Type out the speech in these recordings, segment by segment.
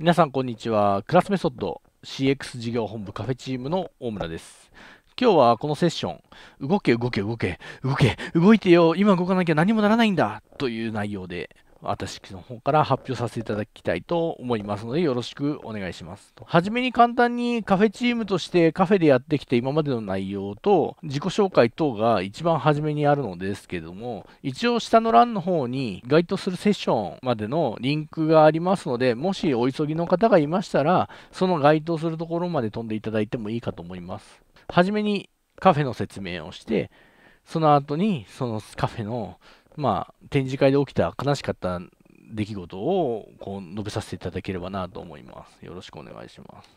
皆さんこんにちは。クラスメソッド CX 事業本部カフェチームの大村です。今日はこのセッション、動け動け動け、動け、動いてよ、今動かなきゃ何もならないんだという内容で私の方から発表させていただきたいと思いますので、よろしくお願いします。はじめに簡単にカフェチームとしてカフェでやってきて今までの内容と自己紹介等が一番初めにあるのですけども、一応下の欄の方に該当するセッションまでのリンクがありますので、もしお急ぎの方がいましたら、その該当するところまで飛んでいただいてもいいかと思います。はじめにカフェの説明をして、その後にそのカフェのまあ、展示会で起きた悲しかった出来事をこう述べさせていただければなと思います。よろしくお願いします。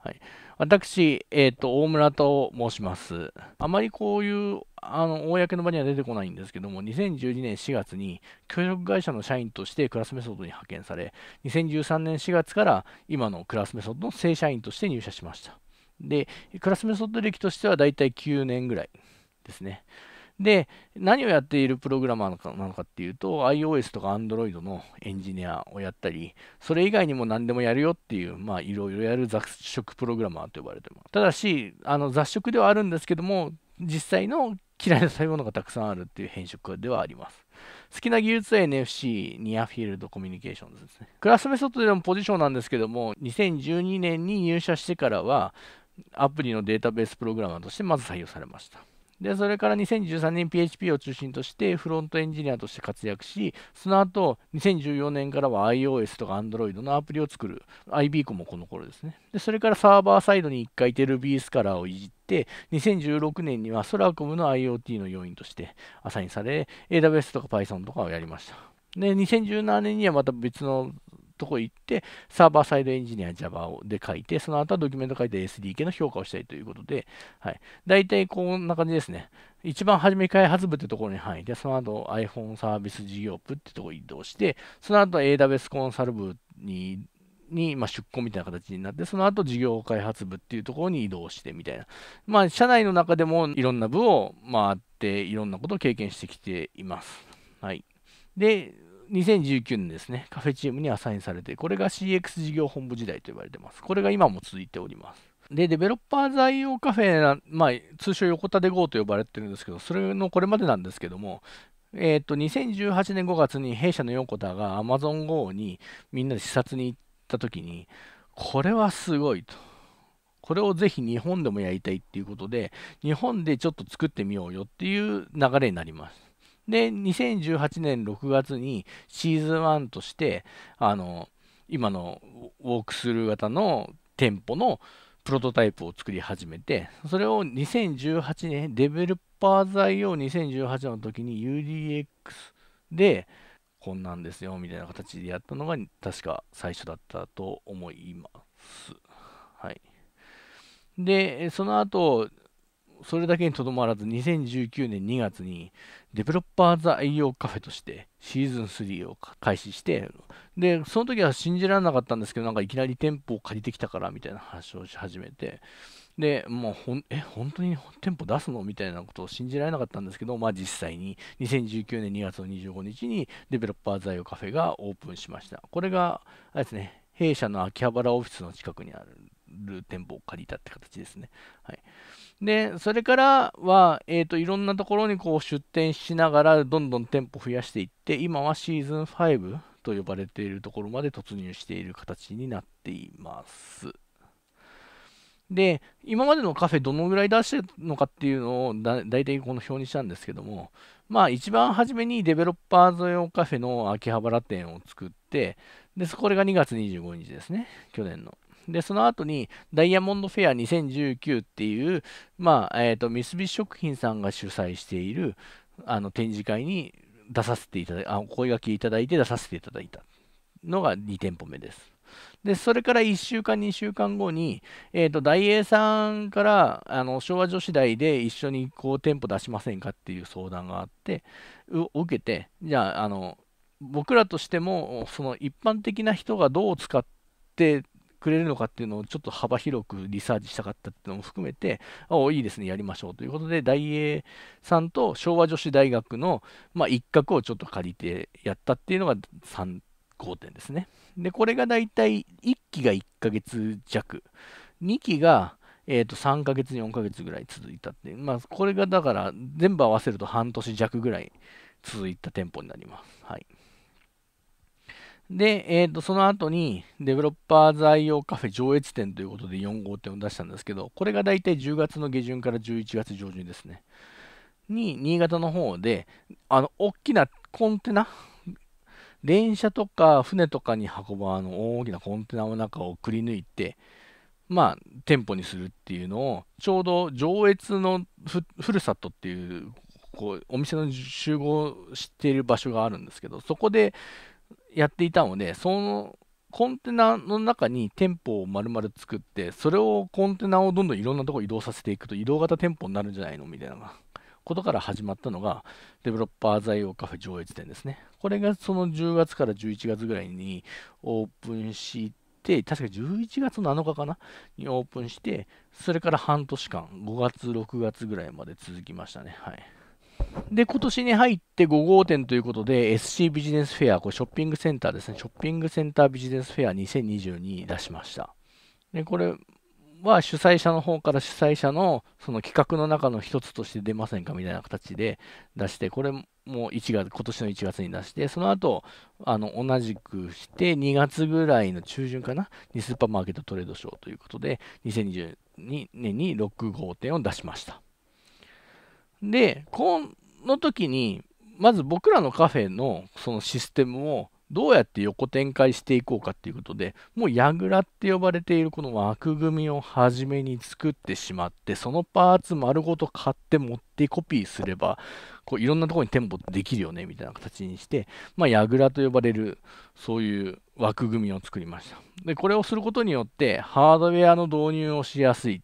はい、私、えーと、と大村と申します。あまりこういうあの公の場には出てこないんですけども、2012年4月に協力会社の社員としてクラスメソッドに派遣され、2013年4月から今のクラスメソッドの正社員として入社しました。で、クラスメソッド歴としてはだいたい9年ぐらいですね。で、何をやっているプログラマーなのかっていうと、iOS とか Android のエンジニアをやったり、それ以外にも何でもやるよっていう、まあ、いろいろやる雑食プログラマーと呼ばれてます。ただし、あの雑食ではあるんですけども、実際の嫌いな食べ物がたくさんあるっていう変色ではあります。好きな技術は NFC、ニアフィールドコミュニケーションズですね。クラスメソッドでのポジションなんですけども、2012年に入社してからは、アプリのデータベースプログラマーとしてまず採用されました。で、それから2013年 PHP を中心としてフロントエンジニアとして活躍し、その後、2014年からは iOS とか Android のアプリを作る。IB c o m もこの頃ですね。で、それからサーバーサイドに1回テル b ースカラーをいじって、2016年にはソラコムの IoT の要員としてアサインされ、AWS とか Python とかをやりました。で、2017年にはまた別のとこ行って、サーバーサイドエンジニア Java で書いて、その後はドキュメント書いて SDK の評価をしたいということで、はい。大体こんな感じですね。一番初め開発部ってところに入って、その後 iPhone サービス事業部ってところに移動して、その後 AWS コンサル部にに、まあ、出向みたいな形になって、その後事業開発部っていうところに移動してみたいな。まあ、社内の中でもいろんな部を回って、いろんなことを経験してきています。はい。で、2019年ですね、カフェチームにアサインされて、これが CX 事業本部時代と言われてます。これが今も続いております。で、デベロッパー在用カフェ、まあ、通称横田で GO と呼ばれてるんですけど、それのこれまでなんですけども、えっ、ー、と、2018年5月に弊社の横田が Amazon GO にみんなで視察に行った時に、これはすごいと。これをぜひ日本でもやりたいっていうことで、日本でちょっと作ってみようよっていう流れになります。で、2018年6月にシーズン1として、あの、今のウォークスルー型の店舗のプロトタイプを作り始めて、それを2018年、デベルパー材を2018の時に UDX で、こんなんですよ、みたいな形でやったのが、確か最初だったと思います。はい。で、その後、それだけにとどまらず2019年2月にデベロッパーズ愛用カフェとしてシーズン3を開始してでその時は信じられなかったんですけどなんかいきなり店舗を借りてきたからみたいな話をし始めてでもうほんえ本当に店舗出すのみたいなことを信じられなかったんですけど、まあ、実際に2019年2月の25日にデベロッパーズ愛用カフェがオープンしましたこれがあれですね弊社の秋葉原オフィスの近くにある店舗を借りたって形ですね。はい、で、それからは、えっ、ー、と、いろんなところにこう出店しながら、どんどん店舗増やしていって、今はシーズン5と呼ばれているところまで突入している形になっています。で、今までのカフェどのぐらい出してるのかっていうのをだ大体この表にしたんですけども、まあ一番初めにデベロッパーズ用カフェの秋葉原店を作って、で、これが2月25日ですね、去年の。で、その後にダイヤモンドフェア2019っていう、まあ、えっ、ー、と、三菱食品さんが主催している、あの、展示会に出させていただいあ、お声がけいただいて出させていただいたのが2店舗目です。で、それから1週間、2週間後に、えっ、ー、と、大英さんから、あの、昭和女子大で一緒にこう、店舗出しませんかっていう相談があって、受けて、じゃあ、あの、僕らとしても、その一般的な人がどう使ってくれるのかっていうのをちょっと幅広くリサーチしたかったっていうのも含めて、あおいいですね、やりましょうということで、大英さんと昭和女子大学の、まあ、一角をちょっと借りてやったっていうのが3号店ですね。で、これがだいたい1期が1ヶ月弱、2期が、えと3ヶ月、4ヶ月ぐらい続いたっていう、まあ、これがだから全部合わせると半年弱ぐらい続いた店舗になります。はいで、えーと、その後にデベロッパー材用カフェ上越店ということで4号店を出したんですけど、これが大体10月の下旬から11月上旬ですね。に、新潟の方で、あの、大きなコンテナ、電車とか船とかに運ぶあの大きなコンテナの中をくり抜いて、まあ、店舗にするっていうのを、ちょうど上越のふるさとっていう、こうお店の集合している場所があるんですけど、そこでやっていたので、そのコンテナの中に店舗を丸々作って、それをコンテナをどんどんいろんなとこ移動させていくと移動型店舗になるんじゃないのみたいなことから始まったのが、デベロッパー材用カフェ上越店ですね。これがその10月から11月ぐらいにオープンして、確か11月7日かなにオープンして、それから半年間、5月、6月ぐらいまで続きましたね。はい。で、今年に入って5号店ということで、SC ビジネスフェア、これショッピングセンターですね、ショッピングセンタービジネスフェア2022出しました。で、これは主催者の方から主催者のその企画の中の一つとして出ませんかみたいな形で出して、これも1月、今年の1月に出して、その後、あの同じくして2月ぐらいの中旬かな、にスーパーマーケットトレードショーということで、2022年に6号店を出しました。で、今の時に、まず僕らのカフェのそのシステムをどうやって横展開していこうかっていうことで、もうやぐラって呼ばれているこの枠組みを初めに作ってしまって、そのパーツ丸ごと買って持ってコピーすれば、こういろんなところに店舗できるよねみたいな形にして、まあ、ヤと呼ばれるそういう枠組みを作りました。で、これをすることによってハードウェアの導入をしやすい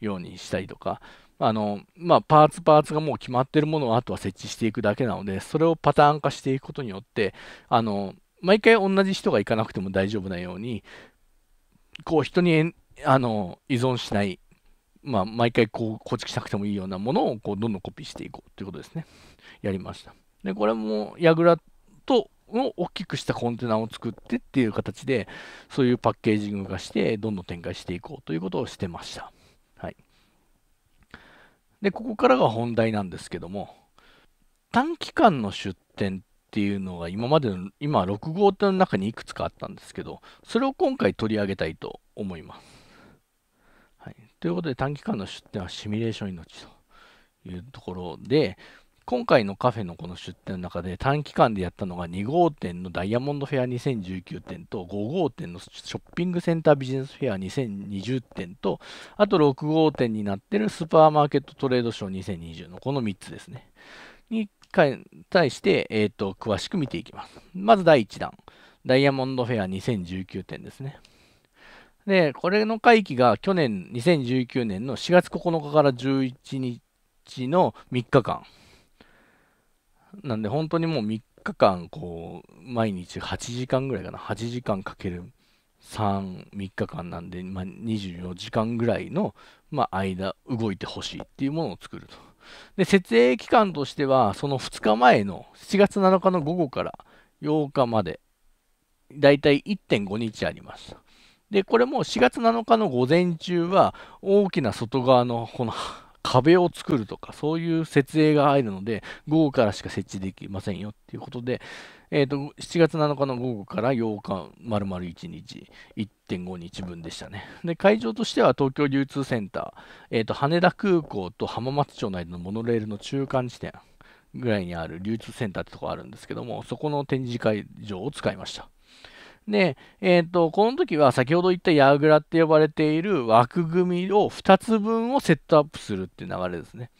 ようにしたりとか、あの、まあ、パーツパーツがもう決まってるものをあとは設置していくだけなので、それをパターン化していくことによって、あの、毎回同じ人が行かなくても大丈夫なように、こう人にあの依存しない、まあ、毎回こう構築しなくてもいいようなものをこうどんどんコピーしていこうということですね。やりました。で、これも、ヤグラとを大きくしたコンテナを作ってっていう形で、そういうパッケージング化して、どんどん展開していこうということをしてました。で、ここからが本題なんですけども、短期間の出店っていうのが今までの、今6号店の中にいくつかあったんですけど、それを今回取り上げたいと思います。はい、ということで短期間の出店はシミュレーション命というところで、今回のカフェのこの出店の中で短期間でやったのが2号店のダイヤモンドフェア2019店と5号店のショッピングセンタービジネスフェア2020店とあと6号店になってるスーパーマーケットトレードショー2020のこの3つですね。に対して、えーと、詳しく見ていきます。まず第1弾。ダイヤモンドフェア2019店ですね。で、これの会期が去年2019年の4月9日から11日の3日間。なんで本当にもう3日間、こう、毎日8時間ぐらいかな、8時間かける3、3日間なんで、まあ、24時間ぐらいの、まあ、間、動いてほしいっていうものを作ると。で、設営期間としては、その2日前の7月7日の午後から8日まで、だいたい1.5日あります。で、これも4月7日の午前中は、大きな外側のこの壁を作るとか、そういう設営が入るので、午後からしか設置できませんよっていうことで、えー、と、7月7日の午後から8日、丸々1日、1.5日分でしたね。で、会場としては東京流通センター、えー、と、羽田空港と浜松町内のモノレールの中間地点ぐらいにある流通センターってとこあるんですけども、そこの展示会場を使いました。で、えっ、ー、と、この時は先ほど言ったヤーグラって呼ばれている枠組みを2つ分をセットアップするっていう流れですね。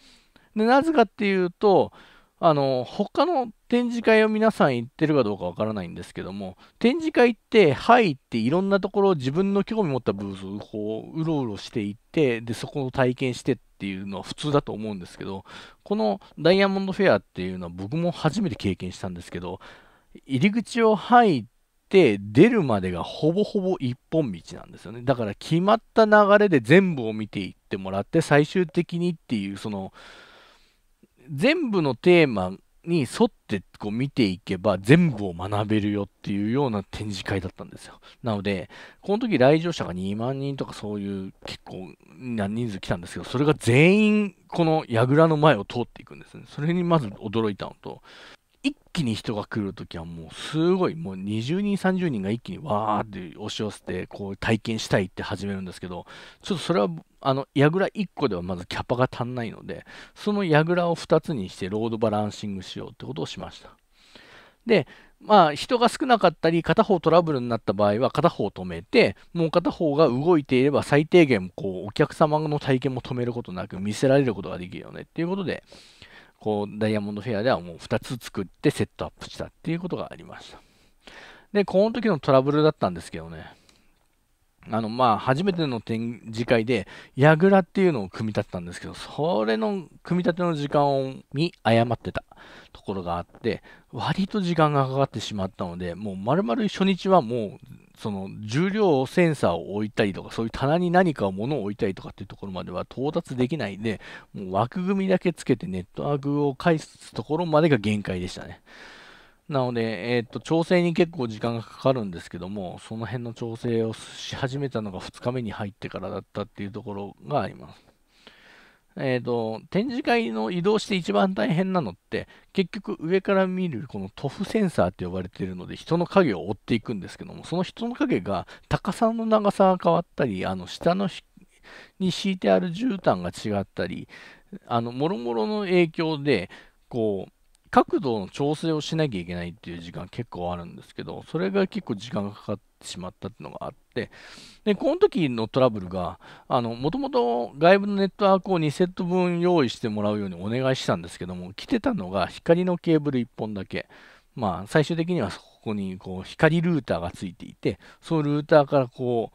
で、なぜかっていうと、あの、他の展示会を皆さん行ってるかどうかわからないんですけども、展示会って入っていろんなところを自分の興味持ったブースをこう、うろうろしていって、で、そこを体験してっていうのは普通だと思うんですけど、このダイヤモンドフェアっていうのは僕も初めて経験したんですけど、入り口を入ってて出るまでがほぼほぼ一本道なんですよねだから決まった流れで全部を見ていってもらって最終的にっていうその全部のテーマに沿ってこう見ていけば全部を学べるよっていうような展示会だったんですよ。なので、この時来場者が2万人とかそういう結構何人数来たんですけど、それが全員この櫓の前を通っていくんですね。それにまず驚いたのと、一気に人が来るときはもうすごい、もう20人、30人が一気にわーって押し寄せて、こう体験したいって始めるんですけど、ちょっとそれは、あの、櫓1個ではまずキャパが足んないので、その櫓を2つにしてロードバランシングしようってことをしました。で、まあ、人が少なかったり、片方トラブルになった場合は、片方止めて、もう片方が動いていれば、最低限、こう、お客様の体験も止めることなく、見せられることができるよねっていうことで、こう、ダイヤモンドフェアではもう2つ作ってセットアップしたっていうことがありました。で、この時のトラブルだったんですけどね、あの、まあ、初めての展示会で、ぐ倉っていうのを組み立てたんですけど、それの組み立ての時間に誤ってたところがあって、割と時間がかかってしまったので、もう丸々初日はもう、その重量センサーを置いたりとか、そういう棚に何か物を置いたりとかっていうところまでは到達できないで、もう枠組みだけつけてネットワークを返すところまでが限界でしたね。なので、えっ、ー、と、調整に結構時間がかかるんですけども、その辺の調整をし始めたのが2日目に入ってからだったっていうところがあります。えっ、ー、と、展示会の移動して一番大変なのって、結局上から見るこの塗布センサーって呼ばれているので、人の影を追っていくんですけども、その人の影が高さの長さが変わったり、あの、下のに敷いてある絨毯が違ったり、あの、もろもろの影響で、こう、角度の調整をしなきゃいけないっていう時間結構あるんですけど、それが結構時間がかかってしまったっていうのがあって、で、この時のトラブルが、あの、もともと外部のネットワークを2セット分用意してもらうようにお願いしたんですけども、来てたのが光のケーブル1本だけ。まあ、最終的にはそこにこう光ルーターがついていて、そのルーターからこ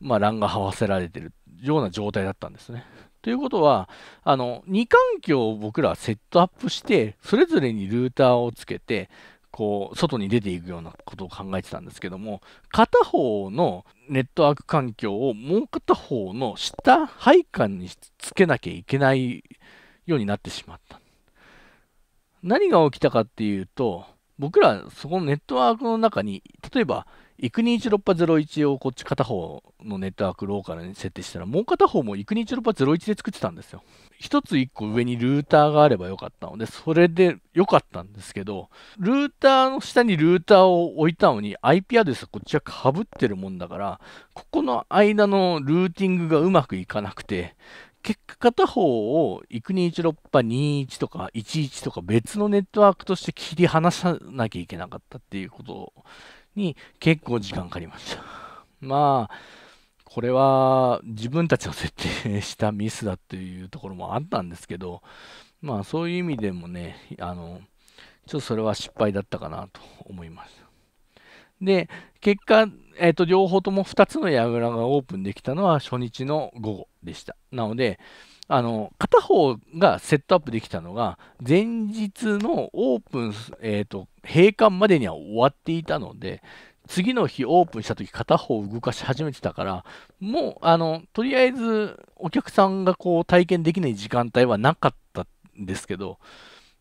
う、まあ、欄が這わせられてるような状態だったんですね。ということは、あの、2環境を僕らはセットアップして、それぞれにルーターをつけて、こう、外に出ていくようなことを考えてたんですけども、片方のネットワーク環境をもう片方の下、配管につけなきゃいけないようになってしまった。何が起きたかっていうと、僕らそこのネットワークの中に、例えばイ幾二一六波01をこっち片方のネットワークローカルに設定したら、もう片方もイ幾二一六波01で作ってたんですよ。一つ一個上にルーターがあればよかったので、それでよかったんですけど、ルーターの下にルーターを置いたのに IP アドレスこっちはかぶってるもんだから、ここの間のルーティングがうまくいかなくて、結果片方をイ幾チロッパ21とか11とか別のネットワークとして切り離さなきゃいけなかったっていうことをに結構時間かかりました。まあ、これは自分たちの設定したミスだっていうところもあったんですけど、まあそういう意味でもね、あの、ちょっとそれは失敗だったかなと思います。で、結果、えっ、ー、と、両方とも2つの櫓がオープンできたのは初日の午後でした。なので、あの、片方がセットアップできたのが、前日のオープン、えっ、ー、と、閉館までには終わっていたので、次の日オープンした時片方を動かし始めてたから、もう、あの、とりあえずお客さんがこう体験できない時間帯はなかったんですけど、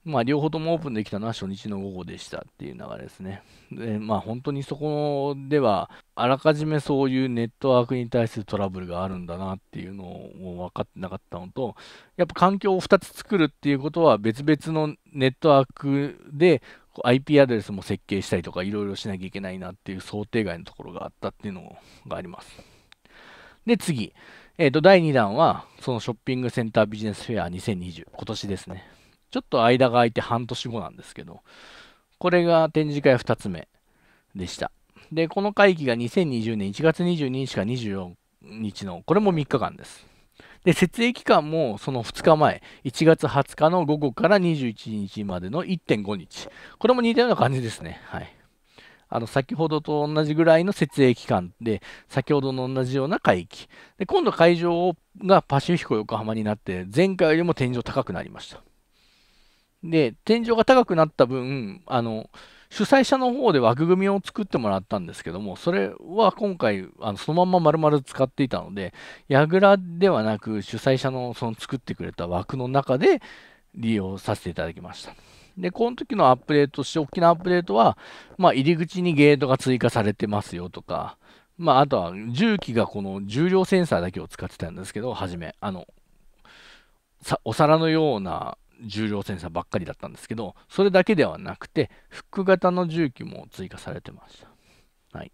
まあ、両方ともオープンできたのは初日の午後でしたっていう流れですね。で、まあ、本当にそこでは、あらかじめそういうネットワークに対するトラブルがあるんだなっていうのを分かってなかったのと、やっぱ環境を2つ作るっていうことは、別々のネットワークで IP アドレスも設計したりとか、いろいろしなきゃいけないなっていう想定外のところがあったっていうのがあります。で、次。えっ、ー、と、第2弾は、そのショッピングセンタービジネスフェア2020、今年ですね。ちょっと間が空いて半年後なんですけど、これが展示会2つ目でした。で、この会期が2020年1月22日から24日の、これも3日間です。で、設営期間もその2日前、1月20日の午後から21日までの1.5日。これも似たような感じですね。はい。あの、先ほどと同じぐらいの設営期間で、先ほどの同じような会期。で、今度会場がパシフィコ横浜になって、前回よりも天井高くなりました。で、天井が高くなった分、あの、主催者の方で枠組みを作ってもらったんですけども、それは今回、あのそのまんま丸々使っていたので、やぐらではなく、主催者のその作ってくれた枠の中で利用させていただきました。で、この時のアップデートして、大きなアップデートは、まあ、入り口にゲートが追加されてますよとか、まあ、あとは重機がこの重量センサーだけを使ってたんですけど、はじめ、あの、お皿のような重量センサーばっかりだったんですけど、それだけではなくて、フック型の重機も追加されてました。はい。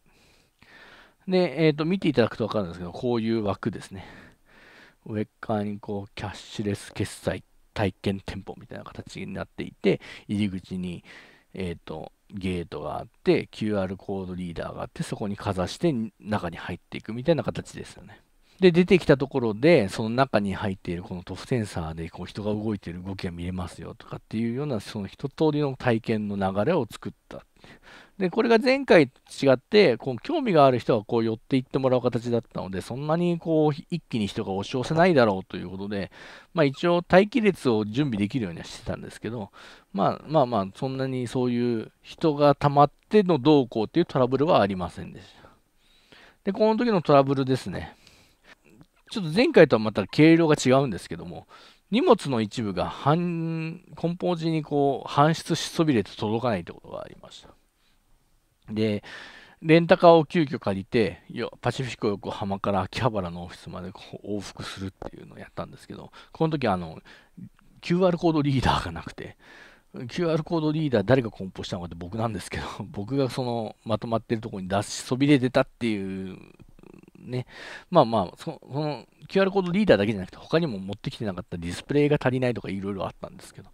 で、えっ、ー、と、見ていただくと分かるんですけど、こういう枠ですね。上側にこう、キャッシュレス決済体験店舗みたいな形になっていて、入り口に、えっ、ー、と、ゲートがあって、QR コードリーダーがあって、そこにかざして中に入っていくみたいな形ですよね。で、出てきたところで、その中に入っているこのトフセンサーで、こう人が動いている動きが見えますよとかっていうような、その一通りの体験の流れを作った。で、これが前回と違って、こう興味がある人はこう寄っていってもらう形だったので、そんなにこう一気に人が押し寄せないだろうということで、まあ一応待機列を準備できるようにはしてたんですけど、まあまあまあ、そんなにそういう人が溜まってのどうこうっていうトラブルはありませんでした。で、この時のトラブルですね。ちょっと前回とはまた軽量が違うんですけども、荷物の一部が梱包時にこう搬出しそびれて届かないってことがありました。で、レンタカーを急遽借りて、パシフィコ横浜から秋葉原のオフィスまで往復するっていうのをやったんですけど、この時あの QR コードリーダーがなくて、QR コードリーダー誰が梱包したのかって僕なんですけど、僕がそのまとまってるとこに出しそびれてたっていうね、まあまあそ、その QR コードリーダーだけじゃなくて、他にも持ってきてなかったディスプレイが足りないとかいろいろあったんですけど、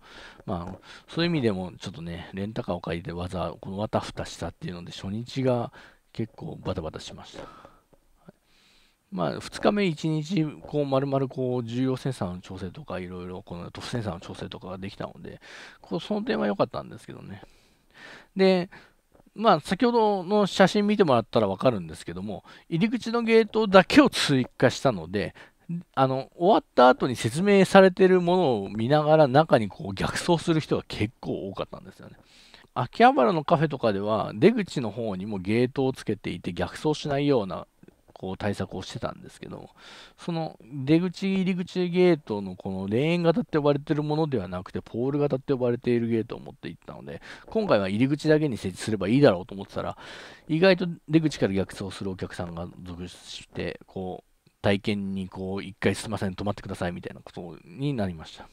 まあ、そういう意味でも、ちょっとね、レンタカーを借りてわざ、このわたふたしたっていうので、初日が結構バタバタしました。まあ、2日目、1日、こう、丸々、こう、重要センサーの調整とか、いろいろ、このトップセンサーの調整とかができたので、こうその点は良かったんですけどね。で、まあ、先ほどの写真見てもらったら分かるんですけども、入り口のゲートだけを追加したので、あの終わった後に説明されてるものを見ながら中にこう逆走する人が結構多かったんですよね。秋葉原のカフェとかでは出口の方にもゲートをつけていて逆走しないようなこう対策をしてたんですけどその出口入り口ゲートのこのレーン型って呼ばれてるものではなくて、ポール型って呼ばれているゲートを持っていったので、今回は入り口だけに設置すればいいだろうと思ってたら、意外と出口から逆走するお客さんが続出して、こう、体験にこう、一回すいません、止まってくださいみたいなことになりました。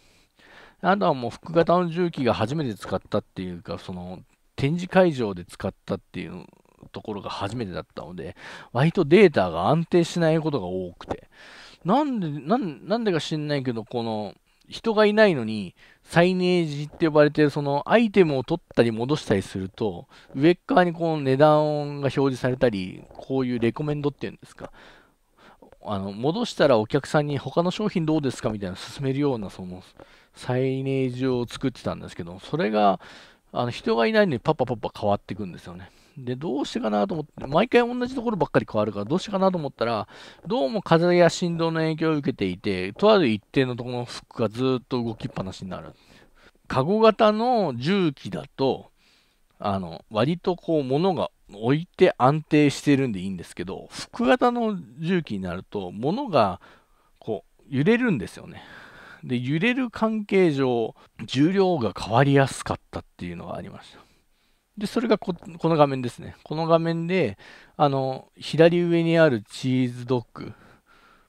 あとはもう、服型の重機が初めて使ったっていうか、その、展示会場で使ったっていうところが初めてだったので、割とデータが安定しないことが多くて、なんで、なんでか知んないけど、この、人がいないのに、サイネージって呼ばれてる、そのアイテムを取ったり戻したりすると、上側にこの値段が表示されたり、こういうレコメンドっていうんですか、あの戻したらお客さんに他の商品どうですかみたいな勧めるようなそのサイネージを作ってたんですけど、それがあの人がいないのにパッパパッパ変わっていくんですよね。で、どうしてかなと思って、毎回同じところばっかり変わるから、どうしてかなと思ったら、どうも風や振動の影響を受けていて、とある一定のところのフックがずっと動きっぱなしになる。カゴ型の重機だと、あの、割とこう、物が置いて安定してるんでいいんですけど、服型の重機になると、物がこう、揺れるんですよね。で、揺れる関係上、重量が変わりやすかったっていうのがありました。で、それがこの画面ですね。この画面で、あの、左上にあるチーズドッグ、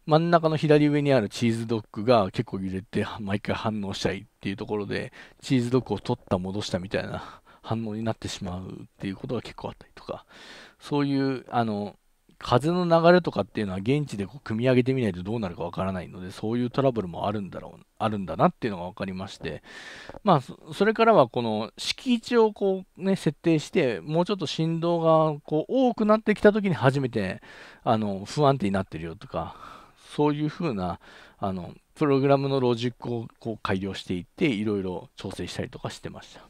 真ん中の左上にあるチーズドッグが結構揺れて、毎回反応したいっていうところで、チーズドッグを取った、戻したみたいな反応になってしまうっていうことが結構あったりとか、そういう、あの、風の流れとかっていうのは現地でこう組み上げてみないとどうなるかわからないので、そういうトラブルもあるんだろう、あるんだなっていうのが分かりまして、まあ、それからはこの敷地をこうね、設定して、もうちょっと振動がこう多くなってきた時に初めて、あの、不安定になってるよとか、そういうふうな、あの、プログラムのロジックをこう改良していって、いろいろ調整したりとかしてました。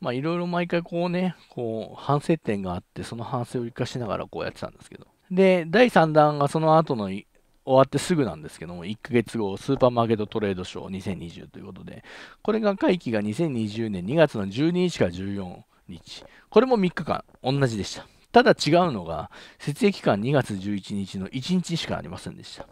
まあいろいろ毎回こうね、こう反省点があって、その反省を生かしながらこうやってたんですけど。で、第3弾がその後の終わってすぐなんですけども、1ヶ月後、スーパーマーケットトレードショー2020ということで、これが会期が2020年2月の12日から14日。これも3日間同じでした。ただ違うのが、設営期間2月11日の1日しかありませんでした。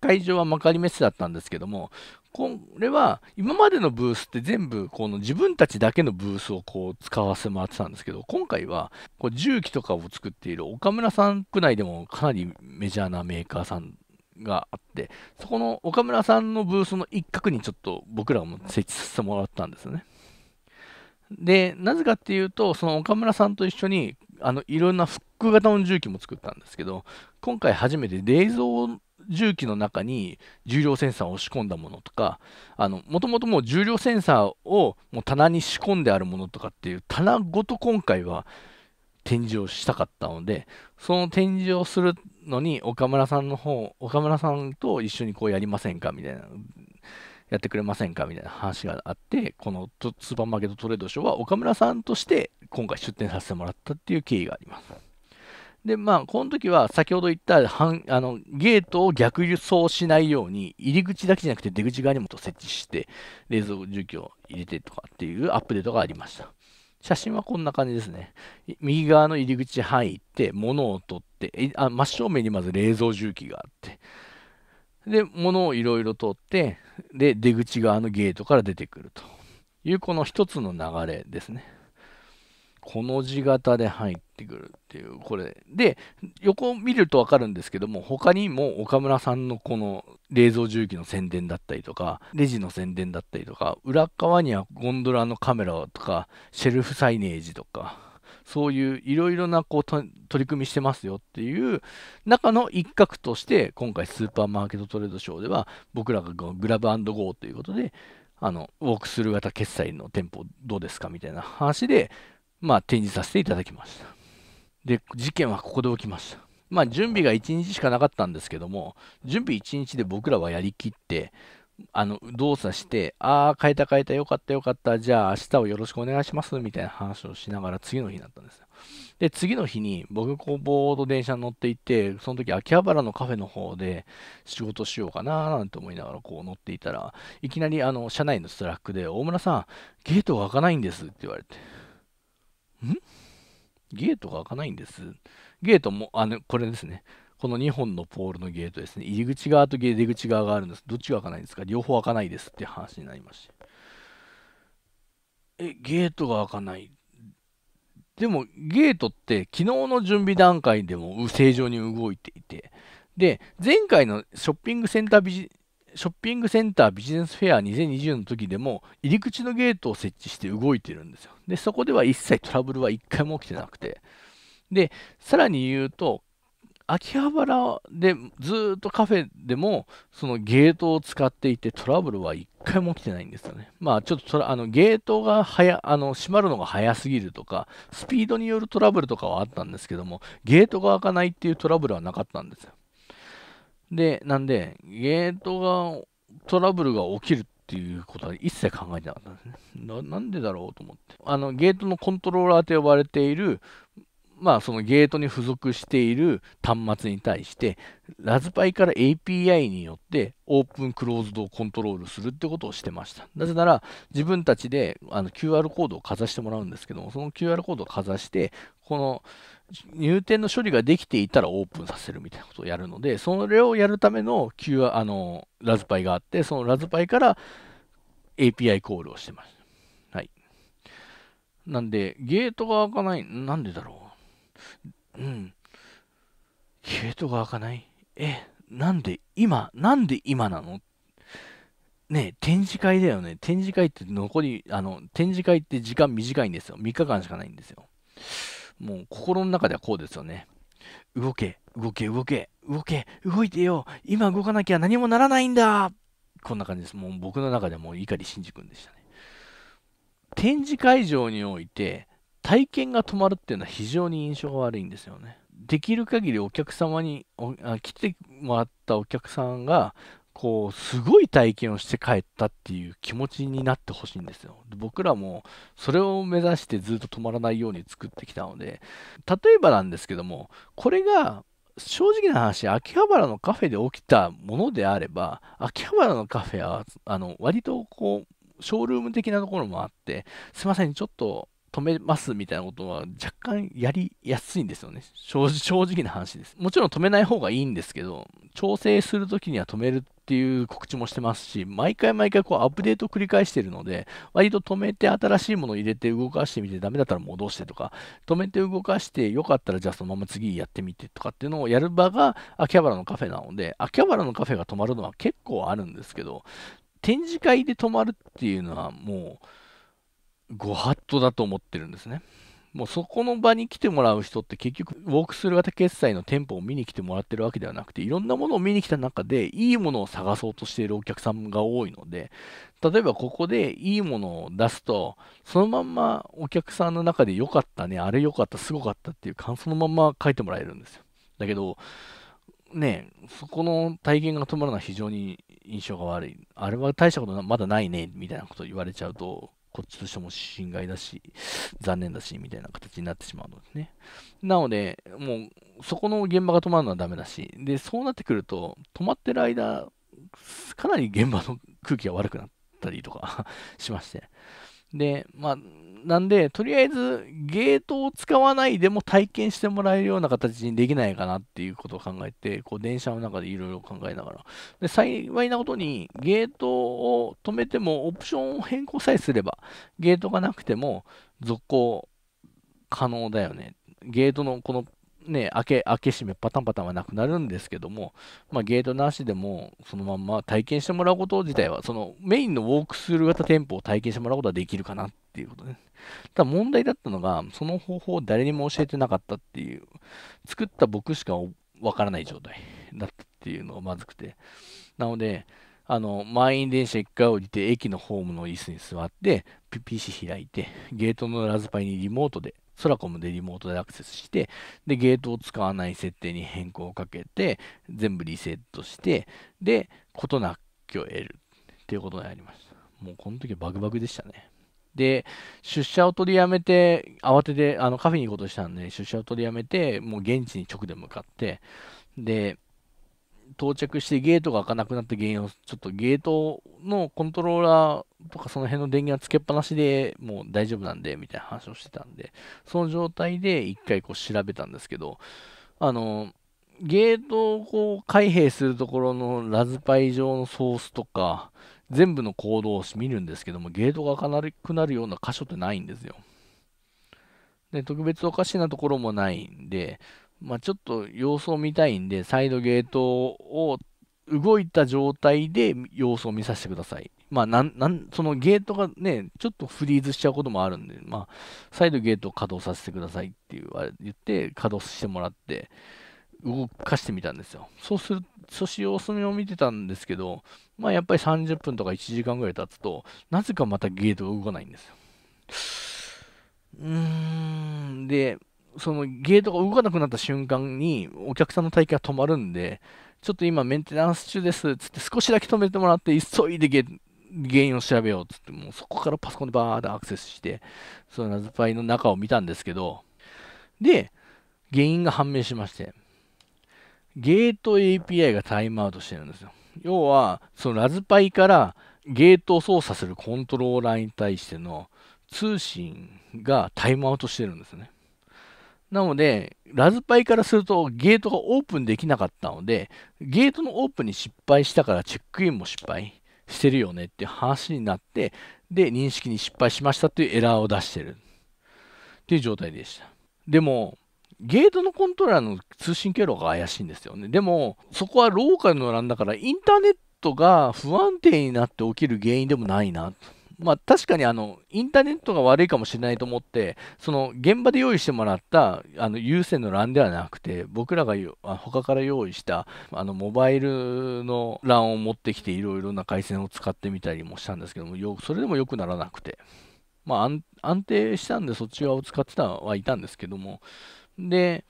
会場は幕張メッセだったんですけども、これは今までのブースって全部この自分たちだけのブースをこう使わせてもらってたんですけど、今回はこう重機とかを作っている岡村さん区内でもかなりメジャーなメーカーさんがあって、そこの岡村さんのブースの一角にちょっと僕らも設置させてもらったんですね。で、なぜかっていうと、その岡村さんと一緒にあのいろんなフック型の重機も作ったんですけど、今回初めて冷蔵重機の中に重量センサーを押し込んだものとか、もともともう重量センサーをもう棚に仕込んであるものとかっていう棚ごと今回は展示をしたかったので、その展示をするのに岡村さんの方、岡村さんと一緒にこうやりませんかみたいな、やってくれませんかみたいな話があって、このスーパーマーケットトレードショーは岡村さんとして今回出展させてもらったっていう経緯があります。で、まあ、この時は先ほど言ったあのゲートを逆輸送しないように、入り口だけじゃなくて出口側にも設置して、冷蔵住居を入れてとかっていうアップデートがありました。写真はこんな感じですね。右側の入り口入って、物を取ってあ、真正面にまず冷蔵重機があって、で、物をいろいろ取って、で、出口側のゲートから出てくるという、この一つの流れですね。この字型で入ってくるっていう、これ。で、横見るとわかるんですけども、他にも岡村さんのこの冷蔵重機の宣伝だったりとか、レジの宣伝だったりとか、裏側にはゴンドラのカメラとか、シェルフサイネージとか、そういういろいろなこう取り組みしてますよっていう中の一角として、今回スーパーマーケットトレードショーでは、僕らがグラブゴーということで、あの、ウォークスルー型決済の店舗どうですかみたいな話で、まあ、展示させていただきました。で、事件はここで起きました。まあ、準備が1日しかなかったんですけども、準備1日で僕らはやりきって、あの動作して、ああ、変えた変えた、よかったよかった、じゃあ明日をよろしくお願いしますみたいな話をしながら次の日になったんですよ。で、次の日に僕、こう、ード電車に乗っていて、その時秋葉原のカフェの方で仕事しようかななんて思いながらこう乗っていたら、いきなりあの車内のストラックで、大村さん、ゲートが開かないんですって言われて。ゲートが開かないんです。ゲートも、あの、これですね。この2本のポールのゲートですね。入り口側と出口側があるんです。どっちが開かないんですか両方開かないですって話になりまして。え、ゲートが開かない。でも、ゲートって昨日の準備段階でも正常に動いていて、で、前回のショッピングセンタービジショッピングセンタービジネスフェア2020の時でも入り口のゲートを設置して動いてるんですよ。で、そこでは一切トラブルは一回も起きてなくて。で、さらに言うと、秋葉原でずっとカフェでもそのゲートを使っていてトラブルは一回も起きてないんですよね。まあちょっとあのゲートが早あの閉まるのが早すぎるとかスピードによるトラブルとかはあったんですけどもゲートが開かないっていうトラブルはなかったんですよ。で、なんで、ゲートが、トラブルが起きるっていうことは一切考えてなかったんですね。ななんでだろうと思って。あの、ゲートのコントローラーと呼ばれている、まあ、そのゲートに付属している端末に対して、ラズパイから API によってオープンクローズドをコントロールするってことをしてました。なぜなら、自分たちであの QR コードをかざしてもらうんですけども、その QR コードをかざして、この入店の処理ができていたらオープンさせるみたいなことをやるので、それをやるための Q、あの、ラズパイがあって、そのラズパイから API コールをしてます。はい。なんで、ゲートが開かない。なんでだろう。うん。ゲートが開かないえ、なんで今、なんで今なのね展示会だよね。展示会って残り、あの、展示会って時間短いんですよ。3日間しかないんですよ。もう心の中ではこうですよね。動け、動け、動け、動け、動いてよ、今動かなきゃ何もならないんだこんな感じです。もう僕の中でもうり信じく君でしたね。展示会場において体験が止まるっていうのは非常に印象が悪いんですよね。できる限りお客様に来てもらったお客さんがこう、すごい体験をして帰ったっていう気持ちになってほしいんですよ。僕らもそれを目指してずっと止まらないように作ってきたので、例えばなんですけども、これが正直な話、秋葉原のカフェで起きたものであれば、秋葉原のカフェは、あの、割とこう、ショールーム的なところもあって、すいません、ちょっと止めますみたいなことは若干やりやすいんですよね。正直な話です。もちろん止めない方がいいんですけど、調整するときには止めるっていう告知もしてますし、毎回毎回こうアップデートを繰り返しているので、割と止めて新しいものを入れて動かしてみて、ダメだったら戻してとか、止めて動かしてよかったらじゃあそのまま次やってみてとかっていうのをやる場が秋葉原のカフェなので、秋葉原のカフェが止まるのは結構あるんですけど、展示会で止まるっていうのはもう、ご法度だと思ってるんですね。もうそこの場に来てもらう人って結局、ウォークスルー型決済の店舗を見に来てもらってるわけではなくて、いろんなものを見に来た中で、いいものを探そうとしているお客さんが多いので、例えばここでいいものを出すと、そのまんまお客さんの中で良かったね、あれ良かった、すごかったっていう感想のまま書いてもらえるんですよ。だけど、ね、そこの体験が止まるのは非常に印象が悪い。あれは大したことまだないね、みたいなこと言われちゃうと、こっちとしても侵害だし、残念だし、みたいな形になってしまうのですね。なので、もう、そこの現場が止まるのはダメだし、で、そうなってくると、止まってる間、かなり現場の空気が悪くなったりとか しまして。で、まあ、なんで、とりあえずゲートを使わないでも体験してもらえるような形にできないかなっていうことを考えて、こう電車の中でいろいろ考えながら。で、幸いなことにゲートを止めてもオプションを変更さえすれば、ゲートがなくても続行可能だよね。ゲートのこのね、開け、開け閉め、パタンパタンはなくなるんですけども、まあ、ゲートなしでも、そのまんま体験してもらうこと自体は、そのメインのウォークスルー型店舗を体験してもらうことはできるかなっていうことです。ただ問題だったのが、その方法を誰にも教えてなかったっていう、作った僕しかわからない状態だったっていうのがまずくて。なので、あの、満員電車1回降りて、駅のホームの椅子に座って、PC 開いて、ゲートのラズパイにリモートでソラコムでリモートでアクセスして、で、ゲートを使わない設定に変更をかけて、全部リセットして、で、事なきを得るっていうことになりました。もうこの時はバグバグでしたね。で、出社を取りやめて、慌ててあのカフェに行こうとしたんで、出社を取りやめて、もう現地に直で向かって、で、到着してゲートが開かなくなった原因を、ちょっとゲートのコントローラーとかその辺の電源はつけっぱなしでもう大丈夫なんで、みたいな話をしてたんで、その状態で一回こう調べたんですけど、あの、ゲートをこう開閉するところのラズパイ上のソースとか、全部の行動を見るんですけども、ゲートが開かなくなるような箇所ってないんですよ。で、特別おかしなところもないんで、まあ、ちょっと様子を見たいんで、サイドゲートを動いた状態で様子を見させてください。まあ、なん、なん、そのゲートがね、ちょっとフリーズしちゃうこともあるんで、まあ、サイドゲートを稼働させてくださいって言われ言って、稼働してもらって、動かしてみたんですよ。そうする、そして様子見を見てたんですけど、まあ、やっぱり30分とか1時間ぐらい経つと、なぜかまたゲートが動かないんですよ。うーん、で、そのゲートが動かなくなった瞬間にお客さんの待機が止まるんで、ちょっと今メンテナンス中ですっつって少しだけ止めてもらって急いでゲ原因を調べようっつってもうそこからパソコンでバーッとアクセスしてそのラズパイの中を見たんですけどで原因が判明しましてゲート API がタイムアウトしてるんですよ要はそのラズパイからゲートを操作するコントローラーに対しての通信がタイムアウトしてるんですねなので、ラズパイからするとゲートがオープンできなかったので、ゲートのオープンに失敗したからチェックインも失敗してるよねって話になって、で、認識に失敗しましたっていうエラーを出してるっていう状態でした。でも、ゲートのコントローラーの通信経路が怪しいんですよね。でも、そこはローカルの欄だから、インターネットが不安定になって起きる原因でもないなと。まあ、確かにあのインターネットが悪いかもしれないと思って、その現場で用意してもらったあの有線の LAN ではなくて、僕らが他から用意したあのモバイルの LAN を持ってきて、いろいろな回線を使ってみたりもしたんですけども、よそれでも良くならなくて、まあ、安定したんで、そっち側を使ってたはいたんですけども、で、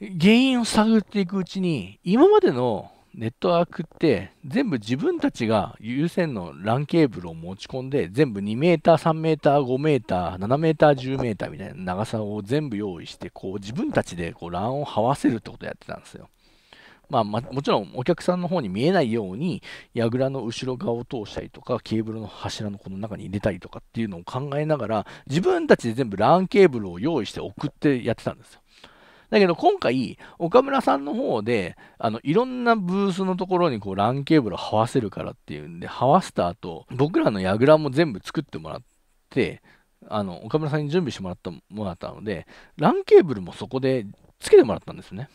原因を探っていくうちに、今までのネットワークって全部自分たちが有線の LAN ケーブルを持ち込んで全部2 m 3 m 5 m 7 m 10 m みたいな長さを全部用意してこう自分たちでこう LAN を這わせるってことをやってたんですよ。まあ、まもちろんお客さんの方に見えないように櫓の後ろ側を通したりとかケーブルの柱のこの中に入れたりとかっていうのを考えながら自分たちで全部 LAN ケーブルを用意して送ってやってたんですよ。だけど今回、岡村さんの方で、あの、いろんなブースのところにこう、ランケーブルを這わせるからっていうんで、這わせた後、僕らのやぐらも全部作ってもらって、あの、岡村さんに準備してもらった、もらったので、ランケーブルもそこでつけてもらったんですね。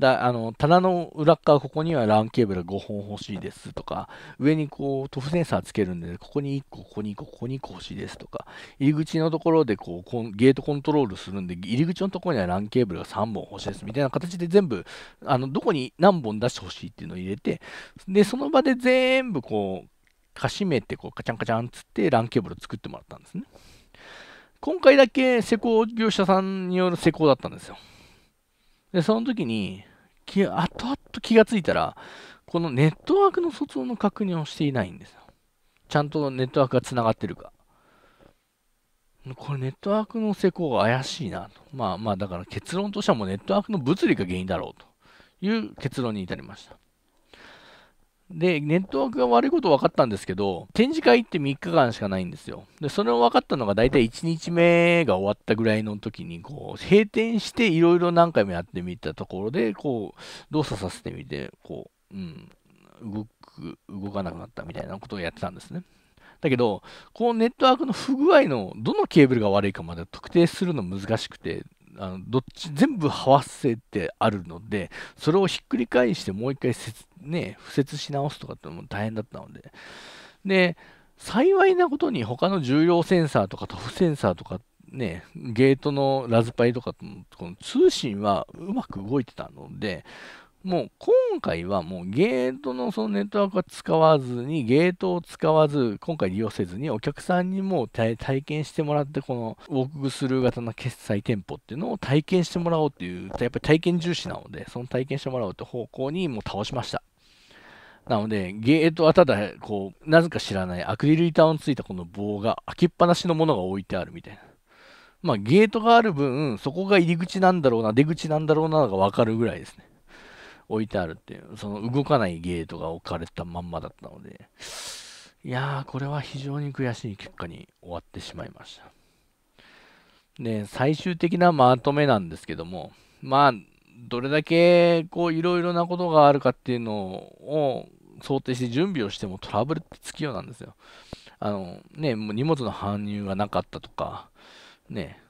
だあの棚の裏側ここには LAN ケーブル5本欲しいですとか、上にこう塗布センサーつけるんで、ここに1個、ここに1個、ここに1個欲しいですとか、入り口のところでこうゲートコントロールするんで、入り口のところには LAN ケーブルが3本欲しいですみたいな形で全部、あのどこに何本出してほしいっていうのを入れて、で、その場で全部こう、かしめてこうカチャンカチャンつって LAN ケーブルを作ってもらったんですね。今回だけ施工業者さんによる施工だったんですよ。で、その時に、気、後と気がついたら、このネットワークの卒通の確認をしていないんですよ。ちゃんとネットワークが繋がってるか。これネットワークの施工が怪しいなと。まあまあ、だから結論としてはもうネットワークの物理が原因だろうという結論に至りました。で、ネットワークが悪いこと分かったんですけど、展示会って3日間しかないんですよ。で、それを分かったのが大体1日目が終わったぐらいの時に、こう、閉店していろいろ何回もやってみたところで、こう、動作させてみて、こう、うん、動く、動かなくなったみたいなことをやってたんですね。だけど、このネットワークの不具合のどのケーブルが悪いかまで特定するの難しくて、あのどっち全部合わせてあるので、それをひっくり返してもう一回ね、敷設し直すとかってのも大変だったので。で、幸いなことに他の重量センサーとか塗布センサーとかね、ゲートのラズパイとかとの通信はうまく動いてたので、もう今回はもうゲートのそのネットワークは使わずに、ゲートを使わず、今回利用せずにお客さんにもう体験してもらって、このウォークスルー型の決済店舗っていうのを体験してもらおうっていう、やっぱり体験重視なので、その体験してもらおうって方向にもう倒しました。なので、ゲートはただ、こう、なぜか知らないアクリル板のついたこの棒が開きっぱなしのものが置いてあるみたいな。まあ、ゲートがある分、そこが入り口なんだろうな、出口なんだろうながわかるぐらいですね。置いてあるっていう、その動かないゲートが置かれたまんまだったので、いやー、これは非常に悔しい結果に終わってしまいました。で、最終的なまとめなんですけども、まあ、どれだけこういろいろなことがあるかっていうのを想定して準備をしてもトラブルってつきようなんですよ。あのね、もう荷物の搬入がなかったとか、ね、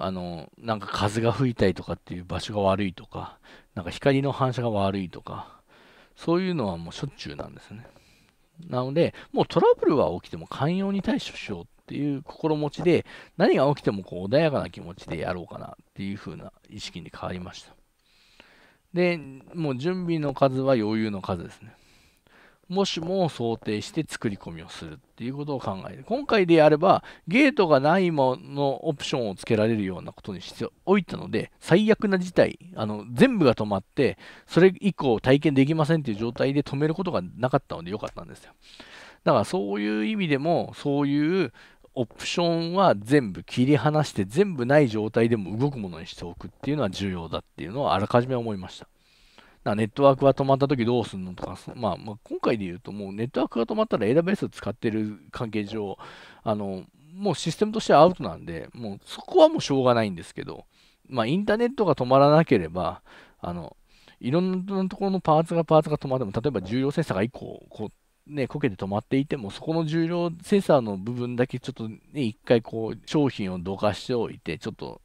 あの、なんか風が吹いたりとかっていう場所が悪いとか、なんか光の反射が悪いとか、そういうのはもうしょっちゅうなんですね。なので、もうトラブルは起きても寛容に対処しようっていう心持ちで、何が起きてもこう穏やかな気持ちでやろうかなっていう風な意識に変わりました。で、もう準備の数は余裕の数ですね。もしも想定して作り込みをするっていうことを考えて、今回であれば、ゲートがないものオプションをつけられるようなことにしておいたので、最悪な事態、あの、全部が止まって、それ以降体験できませんっていう状態で止めることがなかったので良かったんですよ。だからそういう意味でも、そういうオプションは全部切り離して、全部ない状態でも動くものにしておくっていうのは重要だっていうのはあらかじめ思いました。ネットワークが止まったときどうすんのとか、まあ、まあ、今回で言うと、もうネットワークが止まったら AWS を使ってる関係上、あの、もうシステムとしてはアウトなんで、もうそこはもうしょうがないんですけど、まあ、インターネットが止まらなければ、あの、いろんなところのパーツがパーツが止まっても、例えば重量センサーが1個、こう、ね、こけて止まっていても、そこの重量センサーの部分だけちょっとね、1回こう、商品をどかしておいて、ちょっと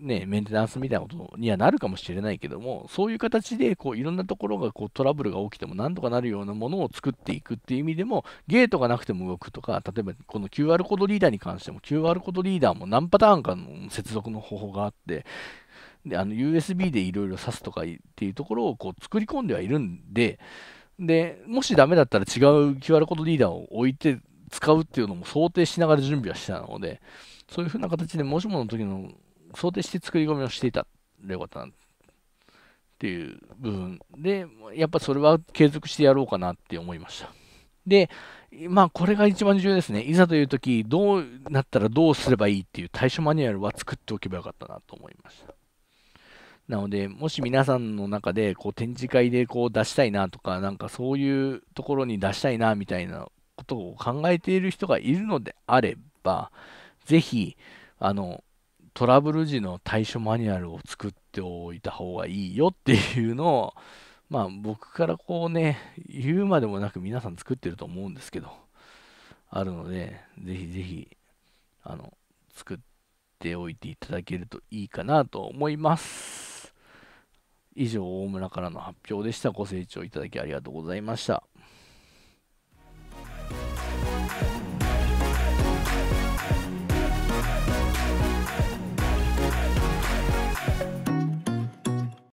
ね、メンテナンスみたいなことにはなるかもしれないけども、そういう形でこういろんなところがこうトラブルが起きてもなんとかなるようなものを作っていくっていう意味でも、ゲートがなくても動くとか、例えばこの QR コードリーダーに関しても、QR コードリーダーも何パターンかの接続の方法があって、であの USB でいろいろ挿すとかっていうところをこう作り込んではいるんで、でもしダメだったら違う QR コードリーダーを置いて使うっていうのも想定しながら準備はしてたので、そういうふうな形で、もしもの時の想定して作り込みをしていたということなんっていう部分で、やっぱそれは継続してやろうかなって思いました。で、まあこれが一番重要ですね。いざという時、どうなったらどうすればいいっていう対処マニュアルは作っておけばよかったなと思いました。なので、もし皆さんの中で、こう、展示会で、こう、出したいなとか、なんかそういうところに出したいな、みたいなことを考えている人がいるのであれば、ぜひ、あの、トラブル時の対処マニュアルを作っておいた方がいいよっていうのを、まあ僕からこうね、言うまでもなく皆さん作ってると思うんですけど、あるので、ぜひぜひ、あの、作っておいていただけるといいかなと思います。以上、大村からの発表でした。ご清聴いただきありがとうございました。